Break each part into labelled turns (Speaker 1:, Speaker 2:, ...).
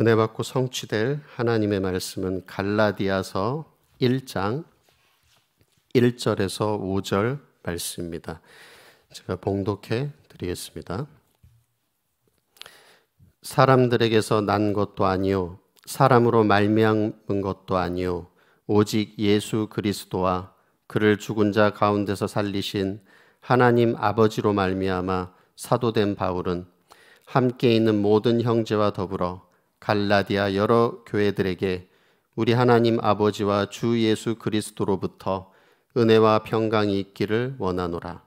Speaker 1: 은혜 받고 성취될 하나님의 말씀은 갈라디아서 1장 1절에서 5절 말씀입니다. 제가 봉독해 드리겠습니다. 사람들에게서 난 것도 아니요 사람으로 말미암은 것도 아니요 오직 예수 그리스도와 그를 죽은 자 가운데서 살리신 하나님 아버지로 말미암아 사도된 바울은 함께 있는 모든 형제와 더불어 갈라디아 여러 교회들에게 우리 하나님 아버지와 주 예수 그리스도로부터 은혜와 평강이 있기를 원하노라.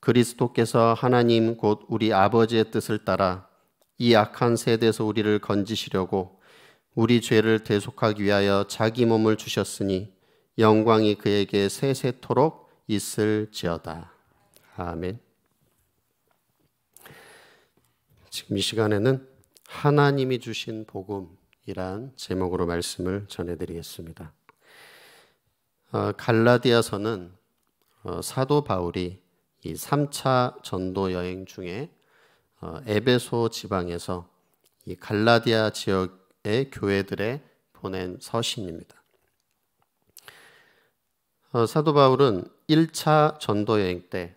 Speaker 1: 그리스도께서 하나님 곧 우리 아버지의 뜻을 따라 이 악한 세대에서 우리를 건지시려고 우리 죄를 대속하기 위하여 자기 몸을 주셨으니 영광이 그에게 세세토록 있을지어다. 아멘. 지금 이 시간에는 하나님이 주신 복음이란 제목으로 말씀을 전해드리겠습니다. 어, 갈라디아서는 어, 사도 바울이 이 3차 전도 여행 중에 어, 에베소 지방에서 이 갈라디아 지역의 교회들에 보낸 서신입니다. 사도 바울은 1차 전도 여행 때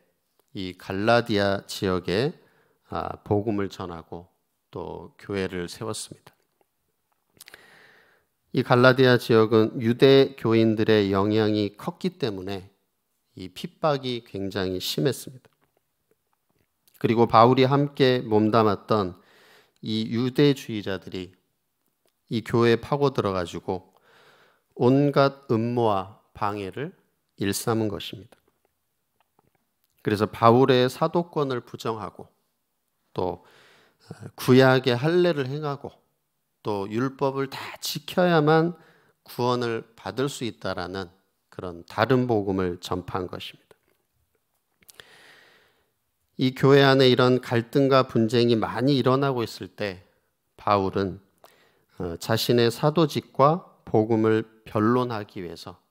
Speaker 1: 이 갈라디아 지역에 아, 복음을 전하고 또 교회를 세웠습니다. 이 갈라디아 지역은 유대 교인들의 영향이 컸기 때문에 이 핍박이 굉장히 심했습니다. 그리고 바울이 함께 몸담았던 이 유대주의자들이 이 교회에 파고 들어가지고 온갖 음모와 방해를 일삼은 것입니다. 그래서 바울의 사도권을 부정하고 또 구약의 할례를 행하고 또 율법을 다 지켜야만 구원을 받을 수 있다라는 그런 다른 복음을 전파한 것입니다. 이 교회 안에 이런 갈등과 분쟁이 많이 일어나고 있을 때 바울은 어, 자신의 사도직과 복음을 변론하기 위해서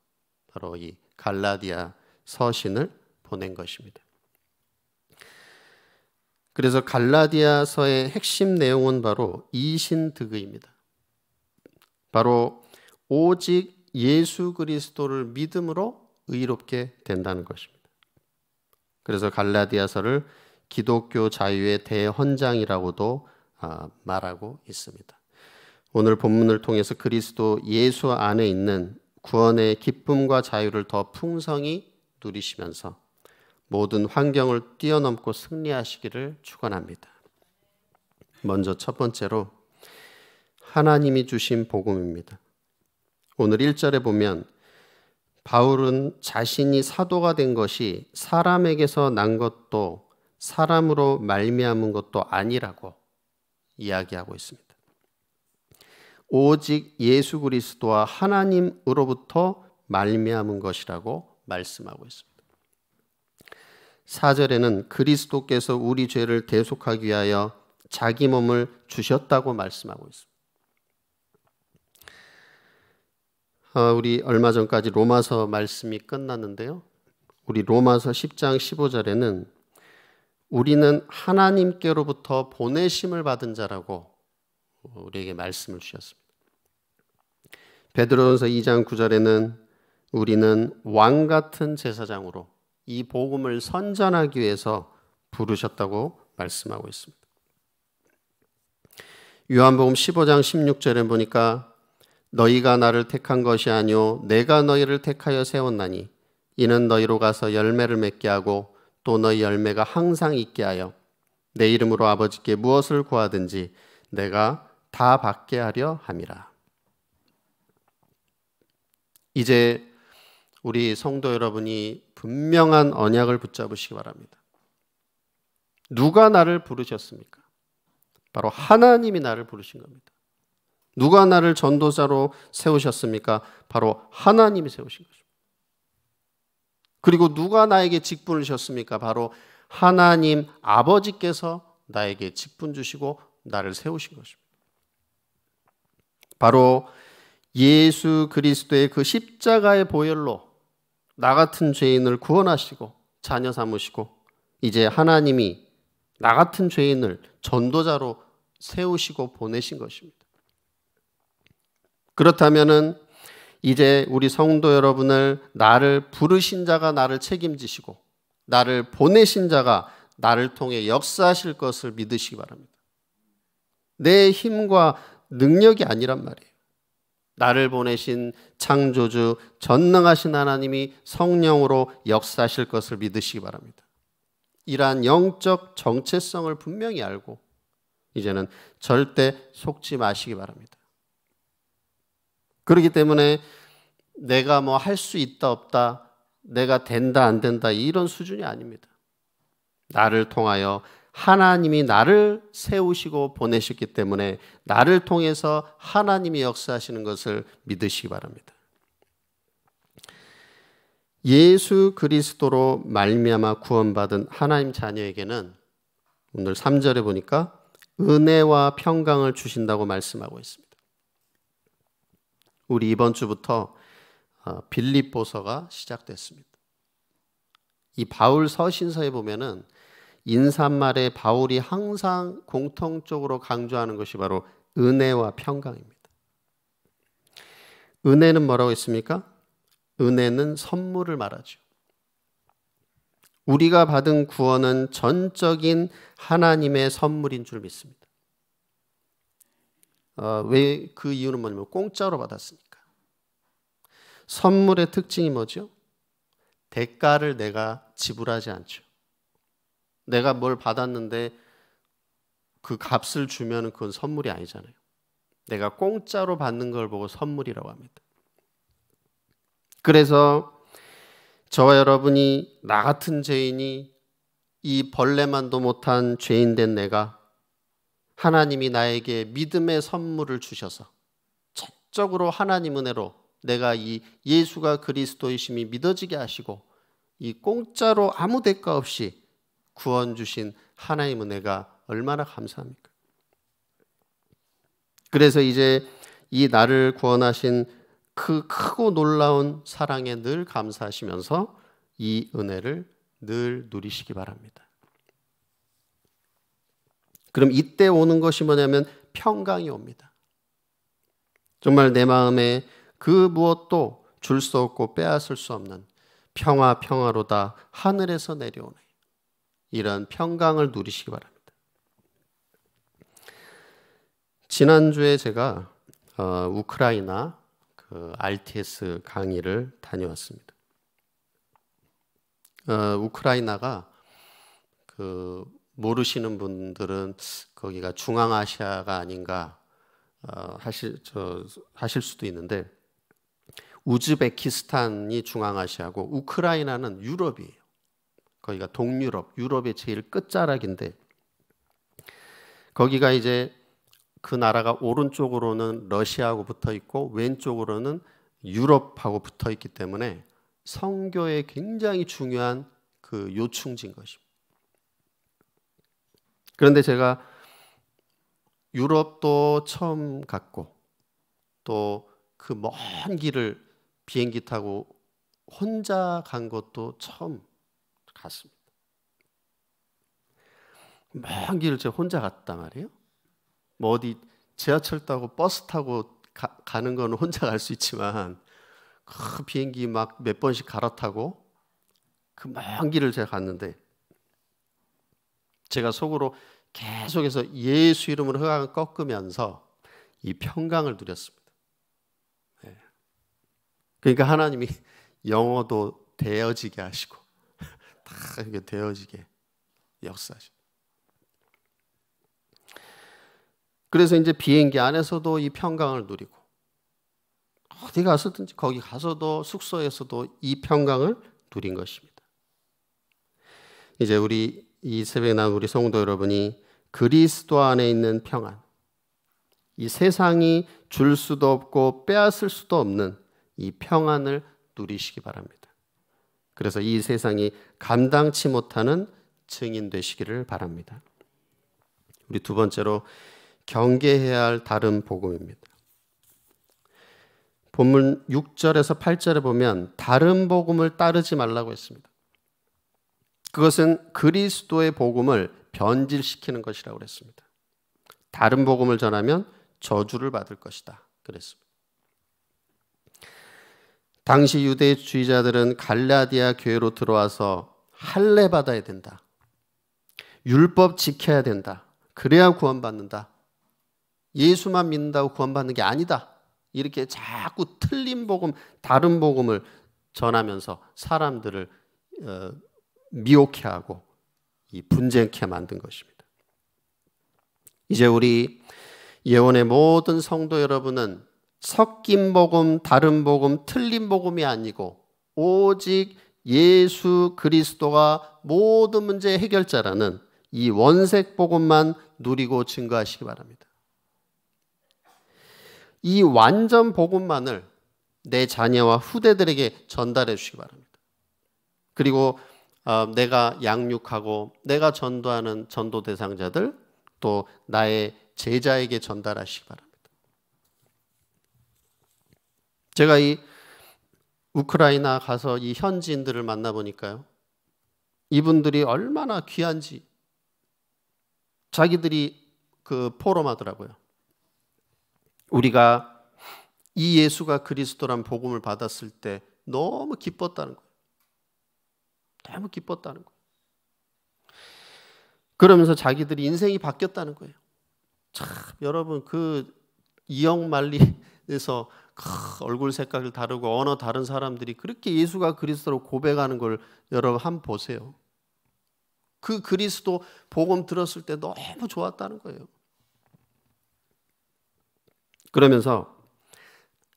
Speaker 1: 바로 이 갈라디아 서신을 보낸 것입니다. 그래서 갈라디아서의 핵심 내용은 바로 이신득의입니다. 바로 오직 예수 그리스도를 믿음으로 의롭게 된다는 것입니다. 그래서 갈라디아서를 기독교 자유의 대헌장이라고도 아, 말하고 있습니다. 오늘 본문을 통해서 그리스도 예수 안에 있는 구원의 기쁨과 자유를 더 풍성히 누리시면서 모든 환경을 뛰어넘고 승리하시기를 축원합니다. 먼저 첫 번째로 하나님이 주신 복음입니다. 오늘 1절에 보면 바울은 자신이 사도가 된 것이 사람에게서 난 것도 사람으로 말미암은 것도 아니라고 이야기하고 있습니다. 오직 예수 그리스도와 하나님으로부터 말미암은 것이라고 말씀하고 있습니다. 4절에는 그리스도께서 우리 죄를 대속하기 위하여 자기 몸을 주셨다고 말씀하고 있습니다. 아, 우리 얼마 전까지 로마서 말씀이 끝났는데요. 우리 로마서 10장 15절에는 우리는 하나님께로부터 보내심을 받은 자라고 우리에게 말씀을 주셨습니다. 베드로전서 2장 9절에는 우리는 왕 같은 제사장으로 이 복음을 선전하기 위해서 부르셨다고 말씀하고 있습니다. 요한복음 15장 16절에 보니까 너희가 나를 택한 것이 아니요 내가 너희를 택하여 세웠나니 이는 너희로 가서 열매를 맺게 하고 또 너희 열매가 항상 있게 하여 내 이름으로 아버지께 무엇을 구하든지 내가 다 받게 하려 함이라. 이제 우리 성도 여러분이 분명한 언약을 붙잡으시기 바랍니다. 누가 나를 부르셨습니까? 바로 하나님이 나를 부르신 겁니다. 누가 나를 전도자로 세우셨습니까? 바로 하나님이 세우신 것입니다. 그리고 누가 나에게 직분을 주셨습니까? 바로 하나님 아버지께서 나에게 직분 주시고 나를 세우신 것입니다. 바로 예수 그리스도의 그 십자가의 보혈로 나 같은 죄인을 구원하시고 자녀 삼으시고 이제 하나님이 나 같은 죄인을 전도자로 세우시고 보내신 것입니다. 그렇다면은 이제 우리 성도 여러분을 나를 부르신 자가 나를 책임지시고 나를 보내신 자가 나를 통해 역사하실 것을 믿으시기 바랍니다. 내 힘과 능력이 아니란 말이에요. 나를 보내신 창조주 전능하신 하나님이 성령으로 역사하실 것을 믿으시기 바랍니다. 이러한 영적 정체성을 분명히 알고 이제는 절대 속지 마시기 바랍니다. 그렇기 때문에 내가 뭐 할 수 있다 없다, 내가 된다 안 된다 이런 수준이 아닙니다. 나를 통하여 하나님이 나를 세우시고 보내셨기 때문에 나를 통해서 하나님이 역사하시는 것을 믿으시기 바랍니다. 예수 그리스도로 말미암아 구원받은 하나님 자녀에게는 오늘 3절에 보니까 은혜와 평강을 주신다고 말씀하고 있습니다. 우리 이번 주부터 어, 빌립보서가 시작됐습니다. 이 바울 서신서에 보면은 인사말에 바울이 항상 공통적으로 강조하는 것이 바로 은혜와 평강입니다. 은혜는 뭐라고 했습니까? 은혜는 선물을 말하죠. 우리가 받은 구원은 전적인 하나님의 선물인 줄 믿습니다. 어, 왜그 이유는 뭐냐면 공짜로 받았으니까. 선물의 특징이 뭐죠? 대가를 내가 지불하지 않죠. 내가 뭘 받았는데 그 값을 주면 그건 선물이 아니잖아요. 내가 공짜로 받는 걸 보고 선물이라고 합니다. 그래서 저와 여러분이 나 같은 죄인이 이 벌레만도 못한 죄인 된 내가 하나님이 나에게 믿음의 선물을 주셔서 적으로 적 하나님 은혜로 내가 이 예수가 그리스도이심이 믿어지게 하시고 이 공짜로 아무 대가 없이 구원 주신 하나님은 혜가 얼마나 감사합니까? 그래서 이제 이 나를 구원하신 그 크고 놀라운 사랑에 늘 감사하시면서 이 은혜를 늘 누리시기 바랍니다. 그럼 이때 오는 것이 뭐냐면 평강이 옵니다. 정말 내 마음에 그 무엇도 줄 수 없고 빼앗을 수 없는 평화 평화로다 하늘에서 내려오네. 이런 평강을 누리시기 바랍니다. 지난주에 제가 어, 우크라이나 그 RTS 강의를 다녀왔습니다. 어, 우크라이나가 그 모르시는 분들은 거기가 중앙아시아가 아닌가 어, 하실 저, 하실 수도 있는데 우즈베키스탄이 중앙아시아고 우크라이나는 유럽이에요. 거기가 동유럽, 유럽의 제일 끝자락인데 거기가 이제 그 나라가 오른쪽으로는 러시아하고 붙어 있고 왼쪽으로는 유럽하고 붙어 있기 때문에 성교에 굉장히 중요한 그 요충지인 것입니다. 그런데 제가 유럽도 처음 갔고 또 그 먼 길을 비행기 타고 혼자 간 것도 처음 갔습니다. 먼 길을 제 혼자 갔단 말이에요. 뭐 어디 지하철 타고 버스 타고 가, 는거 혼자 갈 수 있지만 그 비행기 막 몇 번씩 갈아타고 그먼 길을 제가 갔는데 제가 속으로 계속해서 예수 이름으로 흑암을 꺾으면서 이 평강을 누렸습니다. 네. 그러니까 하나님이 영어도 되어지게 하시고 다 이렇게 되어지게 역사죠. 그래서 이제 비행기 안에서도 이 평강을 누리고 어디 가서든지 거기 가서도 숙소에서도 이 평강을 누린 것입니다. 이제 우리 이 새벽 난 우리 성도 여러분이 그리스도 안에 있는 평안, 이 세상이 줄 수도 없고 빼앗을 수도 없는 이 평안을 누리시기 바랍니다. 그래서 이 세상이 감당치 못하는 증인 되시기를 바랍니다. 우리 두 번째로 경계해야 할 다른 복음입니다. 본문 6절에서 8절에 보면 다른 복음을 따르지 말라고 했습니다. 그것은 그리스도의 복음을 변질시키는 것이라고 그습니다 다른 복음을 전하면 저주를 받을 것이다. 그랬습니다. 당시 유대주의자들은 갈라디아 교회로 들어와서 할례 받아야 된다. 율법 지켜야 된다. 그래야 구원받는다. 예수만 믿는다고 구원받는 게 아니다. 이렇게 자꾸 틀린 복음, 다른 복음을 전하면서 사람들을 어, 미혹해 하고 분쟁케 만든 것입니다. 이제 우리 예원의 모든 성도 여러분은 섞인 복음, 다른 복음, 틀린 복음이 아니고 오직 예수 그리스도가 모든 문제의 해결자라는 이 원색 복음만 누리고 증거하시기 바랍니다. 이 완전 복음만을 내 자녀와 후대들에게 전달해 주시기 바랍니다. 그리고 어, 내가 양육하고 내가 전도하는 전도 대상자들 또 나의 제자에게 전달하시기 바랍니다. 제가 이 우크라이나 가서 이 현지인들을 만나보니까요. 이분들이 얼마나 귀한지 자기들이 그 포럼하더라고요. 우리가 이 예수가 그리스도란 복음을 받았을 때 너무 기뻤다는 거예요. 너무 기뻤다는 거예요. 그러면서 자기들이 인생이 바뀌었다는 거예요. 참 여러분 그 이영 말리에서 얼굴 색깔 다르고 언어 다른 사람들이 그렇게 예수가 그리스도로 고백하는 걸 여러분 한번 보세요. 그 그리스도 복음 들었을 때 너무 좋았다는 거예요. 그러면서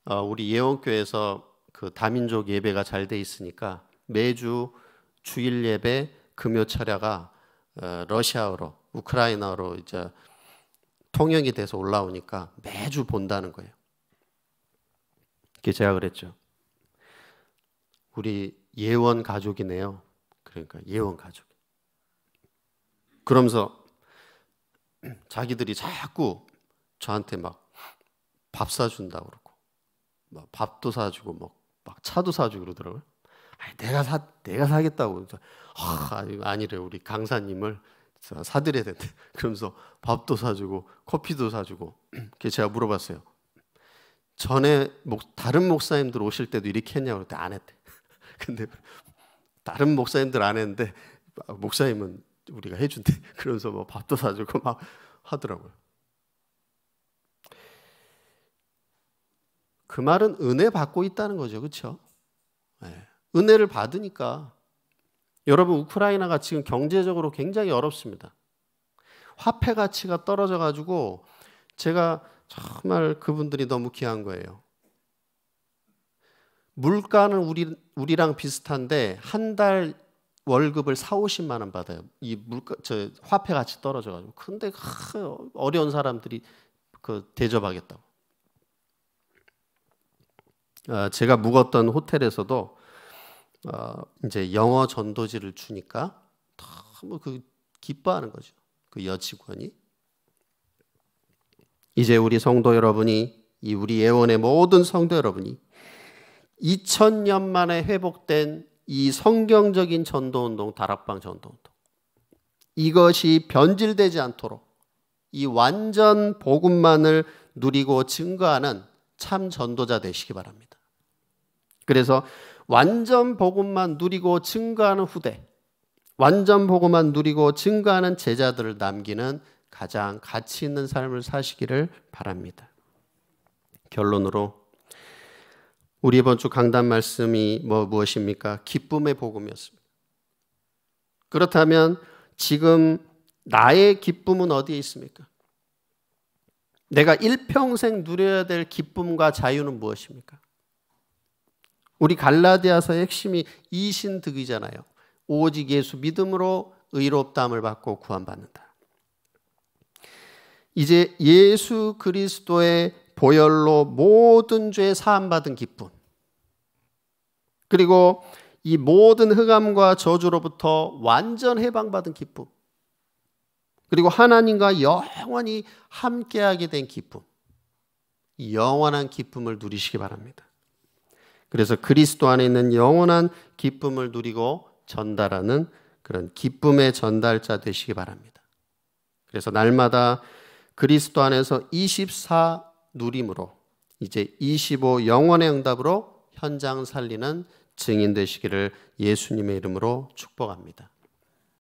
Speaker 1: 어, 우리 예원교회에서 그 다민족 예배가 잘 돼 있으니까 매주 주일 예배 금요 철야가 어, 러시아어로 우크라이나어로 이제 통역이 돼서 올라오니까 매주 본다는 거예요. 이게 제가 그랬죠. 우리 예원 가족이네요. 그러니까 예원 가족. 그러면서 자기들이 자꾸 저한테 막 밥 사준다 그러고 막 밥도 사주고 막, 막 차도 사주고 그러더라고요. 아니, 내가 사 내가 사겠다고. 아, 아니래 우리 강사님을 사드려야 된대. 그러면서 밥도 사주고 커피도 사주고. 그 제가 물어봤어요. 전에 목, 다른 목사님들 오실 때도 이렇게 했냐고 그랬더니 안 했대. 근데 다른 목사님들 안 했는데 아, 목사님은 우리가 해준대. 그러면서 뭐 밥도 사주고 막 하더라고요. 그 말은 은혜 받고 있다는 거죠, 그렇죠? 네. 은혜를 받으니까 여러분 우크라이나가 지금 경제적으로 굉장히 어렵습니다. 화폐 가치가 떨어져 가지고 제가 정말 그분들이 너무 귀한 거예요. 물가는 우리 우리랑 비슷한데 한 달 월급을 4, 50만 원 받아요. 이 물가 저 화폐 같이 떨어져 가지고. 근데 하, 어려운 사람들이 그 대접하겠다고. 아, 제가 묵었던 호텔에서도 어, 이제 영어 전도지를 주니까 너무 뭐 그 기뻐하는 거죠. 그 여직원이 이제 우리 성도 여러분이 이 우리 예원의 모든 성도 여러분이 2000년 만에 회복된 이 성경적인 전도 운동 다락방 전도 운동 이것이 변질되지 않도록 이 완전 복음만을 누리고 증거하는 참 전도자 되시기 바랍니다. 그래서 완전 복음만 누리고 증거하는 후대, 완전 복음만 누리고 증거하는 제자들을 남기는 가장 가치 있는 삶을 사시기를 바랍니다. 결론으로 우리 이번 주 강단 말씀이 뭐 무엇입니까? 기쁨의 복음이었습니다. 그렇다면 지금 나의 기쁨은 어디에 있습니까? 내가 일평생 누려야 될 기쁨과 자유는 무엇입니까? 우리 갈라디아서의 핵심이 이신득이잖아요. 오직 예수 믿음으로 의롭다함을 받고 구원받는다. 이제 예수 그리스도의 보혈로 모든 죄 사함받은 기쁨. 그리고 이 모든 흑암과 저주로부터 완전 해방받은 기쁨. 그리고 하나님과 영원히 함께하게 된 기쁨. 영원한 기쁨을 누리시기 바랍니다. 그래서 그리스도 안에 있는 영원한 기쁨을 누리고 전달하는 그런 기쁨의 전달자 되시기 바랍니다. 그래서 날마다 그리스도 안에서 24 누림으로 이제 25 영원의 응답으로 현장 살리는 증인 되시기를 예수님의 이름으로 축복합니다.